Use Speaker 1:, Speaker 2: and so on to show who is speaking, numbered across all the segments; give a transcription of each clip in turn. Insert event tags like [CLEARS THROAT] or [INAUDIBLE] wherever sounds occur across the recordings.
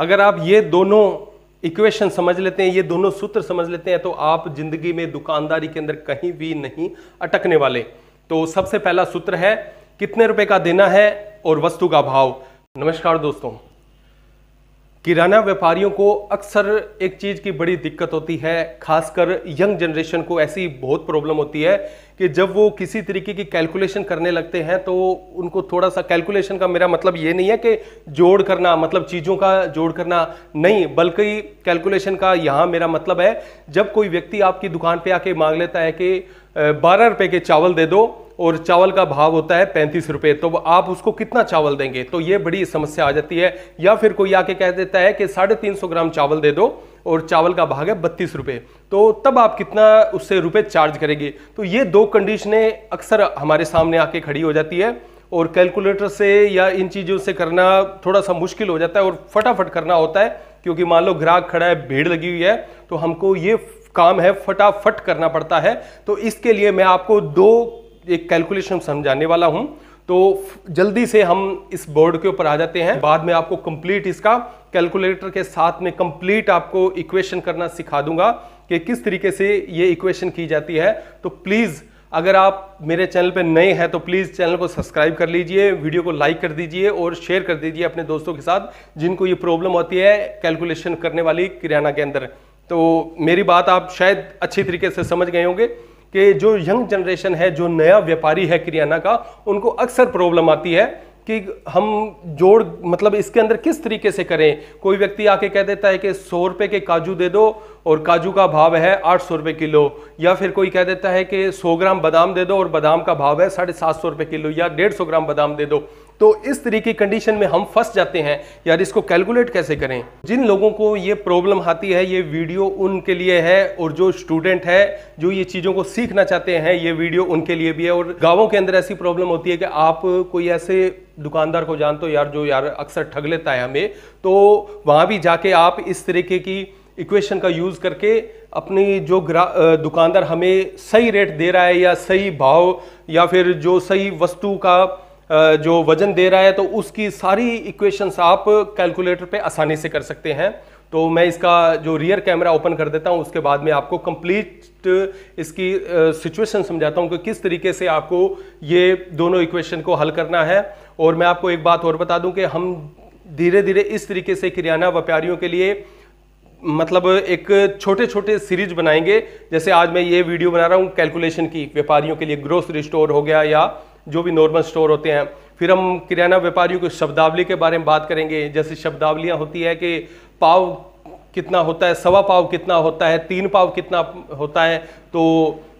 Speaker 1: अगर आप ये दोनों इक्वेशन समझ लेते हैं ये दोनों सूत्र समझ लेते हैं तो आप जिंदगी में दुकानदारी के अंदर कहीं भी नहीं अटकने वाले तो सबसे पहला सूत्र है कितने रुपए का देना है और वस्तु का भाव नमस्कार दोस्तों किराना व्यापारियों को अक्सर एक चीज़ की बड़ी दिक्कत होती है खासकर यंग जनरेशन को ऐसी बहुत प्रॉब्लम होती है कि जब वो किसी तरीके की कैलकुलेशन करने लगते हैं तो उनको थोड़ा सा कैलकुलेशन का मेरा मतलब ये नहीं है कि जोड़ करना मतलब चीज़ों का जोड़ करना नहीं बल्कि कैलकुलेशन का यहाँ मेरा मतलब है जब कोई व्यक्ति आपकी दुकान पर आके मांग लेता है कि बारह रुपये के चावल दे दो और चावल का भाव होता है पैंतीस रुपये तो आप उसको कितना चावल देंगे तो ये बड़ी समस्या आ जाती है या फिर कोई आके कह देता है कि साढ़े तीन सौ ग्राम चावल दे दो और चावल का भाग है बत्तीस रुपये तो तब आप कितना उससे रुपये चार्ज करेंगे तो ये दो कंडीशनें अक्सर हमारे सामने आके खड़ी हो जाती है और कैलकुलेटर से या इन चीज़ों से करना थोड़ा सा मुश्किल हो जाता है और फटाफट करना होता है क्योंकि मान लो ग्राहक खड़ा है भीड़ लगी हुई है तो हमको ये काम है फटाफट करना पड़ता है तो इसके लिए मैं आपको दो एक कैलकुलेशन समझाने वाला हूँ तो जल्दी से हम इस बोर्ड के ऊपर आ जाते हैं बाद में आपको कंप्लीट इसका कैलकुलेटर के साथ में कंप्लीट आपको इक्वेशन करना सिखा दूंगा कि किस तरीके से ये इक्वेशन की जाती है तो प्लीज़ अगर आप मेरे चैनल पर नए हैं तो प्लीज़ चैनल को सब्सक्राइब कर लीजिए वीडियो को लाइक कर दीजिए और शेयर कर दीजिए अपने दोस्तों के साथ जिनको ये प्रॉब्लम होती है कैलकुलेशन करने वाली किराना के अंदर तो मेरी बात आप शायद अच्छी तरीके से समझ गए होंगे कि जो यंग जनरेशन है जो नया व्यापारी है किरियाना का उनको अक्सर प्रॉब्लम आती है कि हम जोड़ मतलब इसके अंदर किस तरीके से करें कोई व्यक्ति आके कह देता है कि सौ रुपये के काजू दे दो और काजू का भाव है आठ सौ रुपये किलो या फिर कोई कह देता है कि सौ ग्राम बादाम दे दो और बादाम का भाव है साढ़े सात सौ रुपये किलो या डेढ़ सौ ग्राम बादाम दे दो तो इस तरीके की कंडीशन में हम फंस जाते हैं यार इसको कैलकुलेट कैसे करें जिन लोगों को ये प्रॉब्लम आती है ये वीडियो उनके लिए है और जो स्टूडेंट है जो ये चीज़ों को सीखना चाहते हैं ये वीडियो उनके लिए भी है और गाँवों के अंदर ऐसी प्रॉब्लम होती है कि आप कोई ऐसे दुकानदार को जानते हो यार जो यार अक्सर ठग लेता है हमें तो वहाँ भी जाके आप इस तरीके की इक्वेशन का यूज़ करके अपनी जो दुकानदार हमें सही रेट दे रहा है या सही भाव या फिर जो सही वस्तु का जो वजन दे रहा है तो उसकी सारी इक्वेशंस आप कैलकुलेटर पे आसानी से कर सकते हैं तो मैं इसका जो रियर कैमरा ओपन कर देता हूँ उसके बाद में आपको कंप्लीट इसकी सिचुएशन समझाता हूँ कि किस तरीके से आपको ये दोनों इक्वेशन को हल करना है और मैं आपको एक बात और बता दूँ कि हम धीरे धीरे इस तरीके से किराना व्यापारियों के लिए मतलब एक छोटे छोटे सीरीज बनाएंगे जैसे आज मैं ये वीडियो बना रहा हूँ कैलकुलेशन की व्यापारियों के लिए ग्रोसरी स्टोर हो गया या जो भी नॉर्मल स्टोर होते हैं फिर हम किराना व्यापारियों की शब्दावली के बारे में बात करेंगे जैसे शब्दावलियाँ होती है कि पाव कितना होता है सवा पाव कितना होता है तीन पाव कितना होता है तो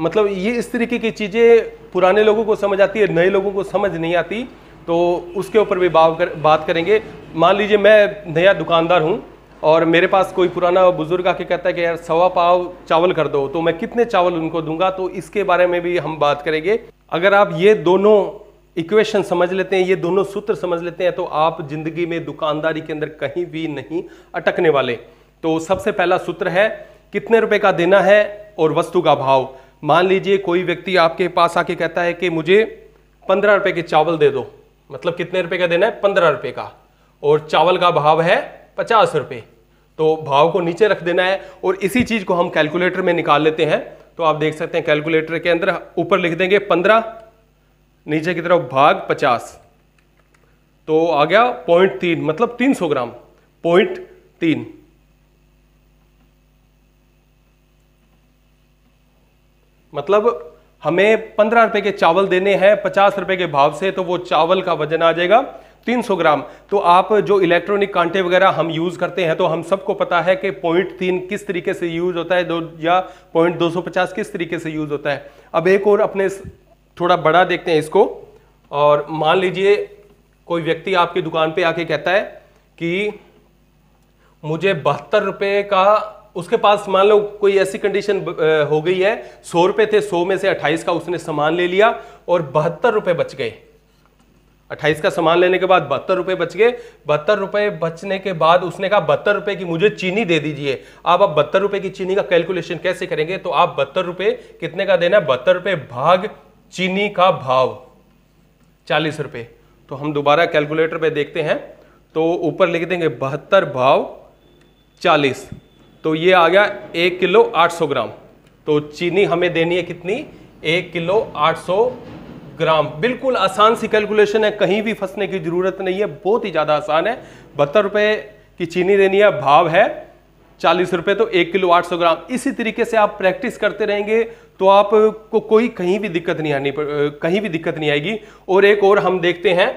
Speaker 1: मतलब ये इस तरीके की चीज़ें पुराने लोगों को समझ आती है नए लोगों को समझ नहीं आती तो उसके ऊपर भी बाव कर, बात करेंगे मान लीजिए मैं नया दुकानदार हूँ और मेरे पास कोई पुराना बुजुर्ग आके कहता है कि यार सवा पाव चावल कर दो तो मैं कितने चावल उनको दूंगा तो इसके बारे में भी हम बात करेंगे अगर आप ये दोनों इक्वेशन समझ लेते हैं ये दोनों सूत्र समझ लेते हैं तो आप जिंदगी में दुकानदारी के अंदर कहीं भी नहीं अटकने वाले तो सबसे पहला सूत्र है कितने रुपए का देना है और वस्तु का भाव मान लीजिए कोई व्यक्ति आपके पास आके कहता है कि मुझे पंद्रह रुपए के चावल दे दो मतलब कितने रुपए का देना है पंद्रह रुपए का और चावल का भाव है पचास रुपये तो भाव को नीचे रख देना है और इसी चीज़ को हम कैलकुलेटर में निकाल लेते हैं तो आप देख सकते हैं कैलकुलेटर के अंदर ऊपर लिख देंगे पंद्रह नीचे की तरफ भाग पचास तो आ गया पॉइंट तीन मतलब तीन सौ ग्राम पॉइंट तीन मतलब हमें पंद्रह रुपए के चावल देने हैं पचास रुपए के भाव से तो वो चावल का वजन आ जाएगा 300 ग्राम तो आप जो इलेक्ट्रॉनिक कांटे वगैरह हम यूज़ करते हैं तो हम सबको पता है कि पॉइंट तीन किस तरीके से यूज़ होता है दो या पॉइंट दो किस तरीके से यूज़ होता है अब एक और अपने थोड़ा बड़ा देखते हैं इसको और मान लीजिए कोई व्यक्ति आपकी दुकान पे आके कहता है कि मुझे बहत्तर रुपये का उसके पास मान लो कोई ऐसी कंडीशन हो गई है सौ रुपये थे सौ में से अट्ठाईस का उसने सामान ले लिया और बहत्तर रुपये बच गए अट्ठाईस का सामान लेने के बाद बहत्तर रुपये बच गए बहत्तर रुपये बचने के बाद उसने कहा बहत्तर रुपये की मुझे चीनी दे दीजिए आप अब बहत्तर रुपये की चीनी का कैलकुलेशन कैसे करेंगे तो आप बहत्तर रुपये कितने का देना है बहत्तर रुपये भाग चीनी का भाव चालीस रुपये तो हम दोबारा कैलकुलेटर पे देखते हैं तो ऊपर लिख देंगे बहत्तर भाव चालीस तो ये आ गया एक किलो आठ सौ ग्राम तो चीनी हमें देनी है कितनी एक किलो आठ सौ ग्राम बिल्कुल आसान सी कैलकुलेशन है कहीं भी फंसने की ज़रूरत नहीं है बहुत ही ज़्यादा आसान है बहत्तर रुपये की चीनी देनी है भाव है चालीस रुपये तो एक किलो आठ सौ ग्राम इसी तरीके से आप प्रैक्टिस करते रहेंगे तो आपको कोई कहीं भी दिक्कत नहीं आनी कहीं भी दिक्कत नहीं आएगी और एक और हम देखते हैं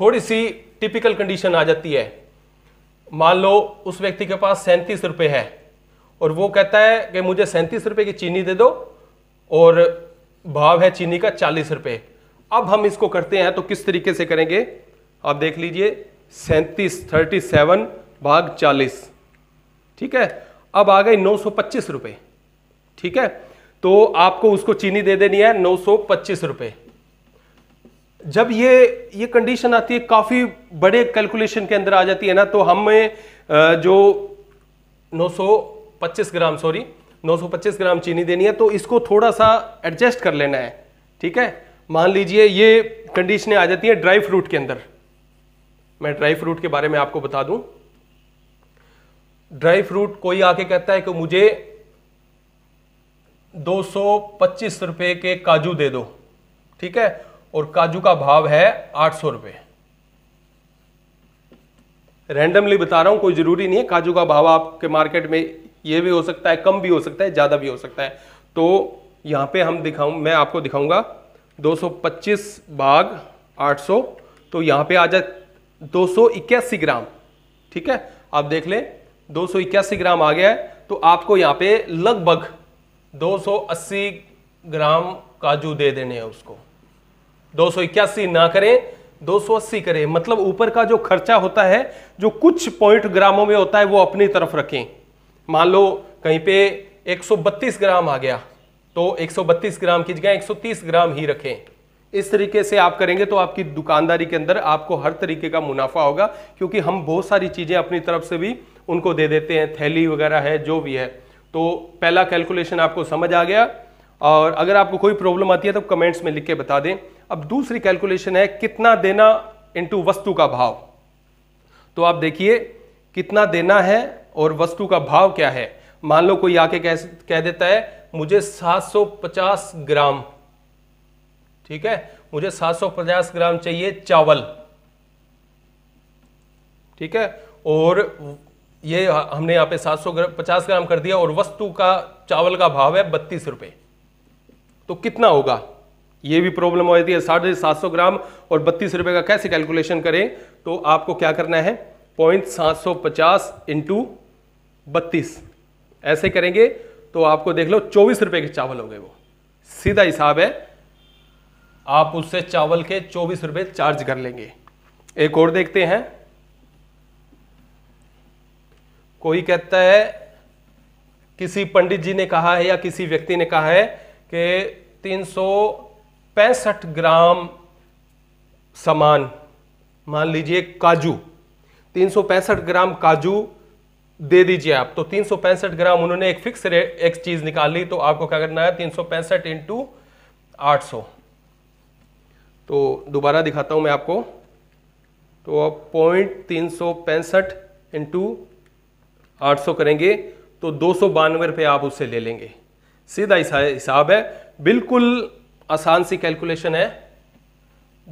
Speaker 1: थोड़ी सी टिपिकल कंडीशन आ जाती है मान लो उस व्यक्ति के पास सैंतीस रुपये है और वो कहता है कि मुझे सैंतीस रुपये की चीनी दे दो और भाव है चीनी का चालीस रुपये अब हम इसको करते हैं तो किस तरीके से करेंगे आप देख लीजिए सैंतीस थर्टी सेवन भाग चालीस ठीक है अब आ गए नौ सौ पच्चीस रुपये ठीक है तो आपको उसको चीनी दे देनी है नौ सौ पच्चीस रुपये जब ये ये कंडीशन आती है काफ़ी बड़े कैलकुलेशन के अंदर आ जाती है ना तो हमें जो नौ सौ पच्चीस ग्राम सॉरी 925 ग्राम चीनी देनी है तो इसको थोड़ा सा एडजस्ट कर लेना है ठीक है मान लीजिए ये कंडीशनें आ जाती हैं ड्राई फ्रूट के अंदर मैं ड्राई फ्रूट के बारे में आपको बता दूं ड्राई फ्रूट कोई आके कहता है कि मुझे 225 रुपए के काजू दे दो ठीक है और काजू का भाव है 800 रुपए रैंडमली बता रहा हूं कोई जरूरी नहीं है काजू का भाव आपके मार्केट में ये भी हो सकता है कम भी हो सकता है ज़्यादा भी हो सकता है तो यहाँ पे हम दिखाऊँ मैं आपको दिखाऊंगा 225 भाग 800 तो यहाँ पे आ जाए दो ग्राम ठीक है आप देख लें दो ग्राम आ गया है तो आपको यहाँ पे लगभग 280 ग्राम काजू दे देने हैं उसको दो ना करें 280 करें मतलब ऊपर का जो खर्चा होता है जो कुछ पॉइंट ग्रामों में होता है वो अपनी तरफ रखें मान लो कहीं पे 132 ग्राम आ गया तो 132 ग्राम की जगह 130 ग्राम ही रखें इस तरीके से आप करेंगे तो आपकी दुकानदारी के अंदर आपको हर तरीके का मुनाफा होगा क्योंकि हम बहुत सारी चीज़ें अपनी तरफ से भी उनको दे देते हैं थैली वगैरह है जो भी है तो पहला कैलकुलेशन आपको समझ आ गया और अगर आपको कोई प्रॉब्लम आती है तो कमेंट्स में लिख के बता दें अब दूसरी कैलकुलेशन है कितना देना इंटू वस्तु का भाव तो आप देखिए कितना देना है और वस्तु का भाव क्या है मान लो कोई आके कह कह देता है मुझे 750 ग्राम ठीक है मुझे 750 ग्राम चाहिए चावल ठीक है और ये हमने यहां पे 750 ग्राम, कर दिया और वस्तु का चावल का भाव है बत्तीस रुपए तो कितना होगा ये भी प्रॉब्लम हो जाती है साढ़े सात सौ ग्राम और बत्तीस रुपए का कैसे कैलकुलेशन करें तो आपको क्या करना है पॉइंट सात सौ पचास इंटू बत्तीस ऐसे करेंगे तो आपको देख लो चौबीस रुपए के चावल हो गए वो सीधा हिसाब है आप उससे चावल के चौबीस रुपए चार्ज कर लेंगे एक और देखते हैं कोई कहता है किसी पंडित जी ने कहा है या किसी व्यक्ति ने कहा है कि तीन ग्राम सामान मान लीजिए काजू तीन ग्राम काजू दे दीजिए आप तो तीन ग्राम उन्होंने एक फिक्स रेट एक चीज निकाल ली तो आपको क्या करना है तीन सौ पैंसठ इंटू आठ सौ तो दोबारा दिखाता हूं मैं आपको तो आप पॉइंट तीन सौ पैंसठ इंटू आठ सौ करेंगे तो दो सौ बानवे रुपये आप उससे ले लेंगे सीधा हिसाब है बिल्कुल आसान सी कैलकुलेशन है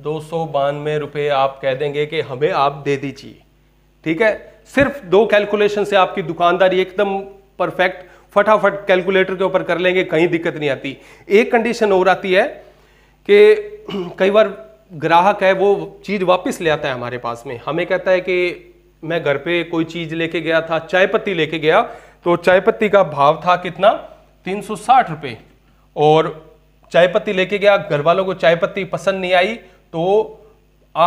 Speaker 1: दो सौ बानवे रुपये आप कह देंगे कि हमें आप दे दीजिए ठीक है सिर्फ दो कैलकुलेशन से आपकी दुकानदारी एकदम परफेक्ट फटाफट कैलकुलेटर के ऊपर कर लेंगे कहीं दिक्कत नहीं आती एक कंडीशन और आती है कि [CLEARS THROAT] कई बार ग्राहक है वो चीज़ वापस ले आता है हमारे पास में हमें कहता है कि मैं घर पे कोई चीज़ लेके गया था चाय पत्ती लेके गया तो चाय पत्ती का भाव था कितना तीन सौ साठ रुपये और चाय पत्ती लेके गया घर वालों को चाय पत्ती पसंद नहीं आई तो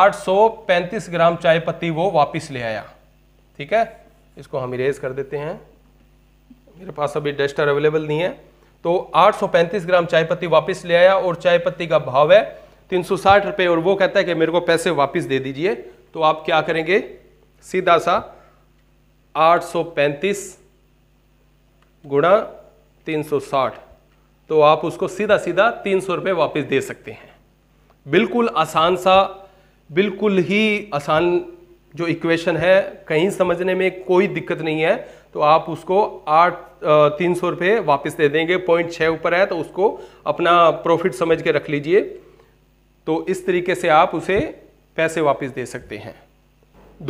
Speaker 1: 835 ग्राम चाय पत्ती वो वापस ले आया ठीक है इसको हम इरेज कर देते हैं मेरे पास अभी डस्टर अवेलेबल नहीं है तो 835 ग्राम चाय पत्ती वापस ले आया और चाय पत्ती का भाव है तीन सौ और वो कहता है कि मेरे को पैसे वापस दे दीजिए तो आप क्या करेंगे सीधा सा 835 गुणा तीन तो आप उसको सीधा सीधा तीन सौ रुपये वापस दे सकते हैं बिल्कुल आसान सा बिल्कुल ही आसान जो इक्वेशन है कहीं समझने में कोई दिक्कत नहीं है तो आप उसको आठ तीन सौ रुपये वापस दे देंगे पॉइंट छः ऊपर है तो उसको अपना प्रॉफिट समझ के रख लीजिए तो इस तरीके से आप उसे पैसे वापस दे सकते हैं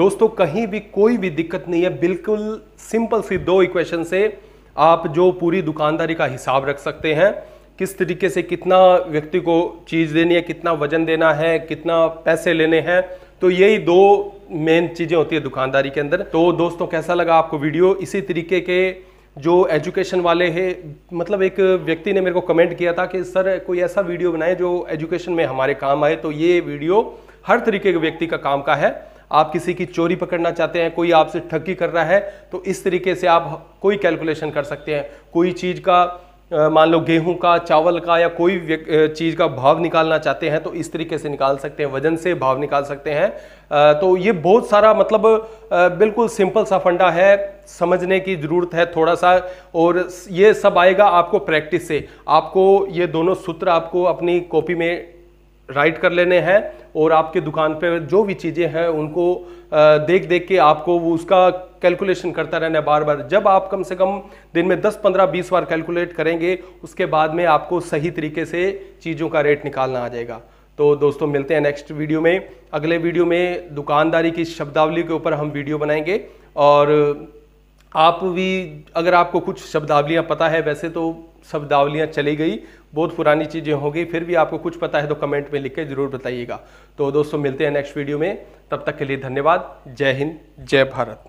Speaker 1: दोस्तों कहीं भी कोई भी दिक्कत नहीं है बिल्कुल सिंपल सी दो इक्वेशन से आप जो पूरी दुकानदारी का हिसाब रख सकते हैं किस तरीके से कितना व्यक्ति को चीज़ देनी है कितना वजन देना है कितना पैसे लेने हैं तो यही दो मेन चीज़ें होती है दुकानदारी के अंदर तो दोस्तों कैसा लगा आपको वीडियो इसी तरीके के जो एजुकेशन वाले हैं मतलब एक व्यक्ति ने मेरे को कमेंट किया था कि सर कोई ऐसा वीडियो बनाए जो एजुकेशन में हमारे काम आए तो ये वीडियो हर तरीके के व्यक्ति का काम का है आप किसी की चोरी पकड़ना चाहते हैं कोई आपसे ठगी कर रहा है तो इस तरीके से आप कोई कैलकुलेशन कर सकते हैं कोई चीज़ का मान लो गेहूं का चावल का या कोई चीज़ का भाव निकालना चाहते हैं तो इस तरीके से निकाल सकते हैं वजन से भाव निकाल सकते हैं तो ये बहुत सारा मतलब बिल्कुल सिंपल सा फंडा है समझने की ज़रूरत है थोड़ा सा और ये सब आएगा आपको प्रैक्टिस से आपको ये दोनों सूत्र आपको अपनी कॉपी में राइट कर लेने हैं और आपके दुकान पे जो भी चीज़ें हैं उनको देख देख के आपको वो उसका कैलकुलेशन करता रहना है बार बार जब आप कम से कम दिन में 10 15 20 बार कैलकुलेट करेंगे उसके बाद में आपको सही तरीके से चीज़ों का रेट निकालना आ जाएगा तो दोस्तों मिलते हैं नेक्स्ट वीडियो में अगले वीडियो में दुकानदारी की शब्दावली के ऊपर हम वीडियो बनाएंगे और आप भी अगर आपको कुछ शब्दावलियाँ पता है वैसे तो शब्दावलियाँ चली गई बहुत पुरानी चीज़ें हो गई फिर भी आपको कुछ पता है तो कमेंट में लिख के ज़रूर बताइएगा तो दोस्तों मिलते हैं नेक्स्ट वीडियो में तब तक के लिए धन्यवाद जय हिंद जय भारत